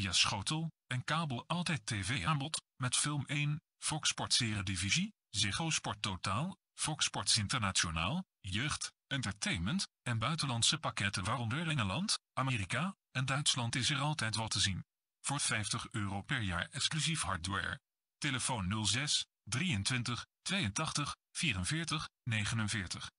via schotel en kabel altijd tv-aanbod, met Film 1, Fox Sports Eredivisie, Ziggo Sport Totaal, Fox Sports Internationaal, Jeugd, Entertainment en buitenlandse pakketten waaronder Engeland, Amerika en Duitsland is er altijd wat te zien. Voor 50 euro per jaar exclusief hardware. Telefoon 06 23 82 44 49.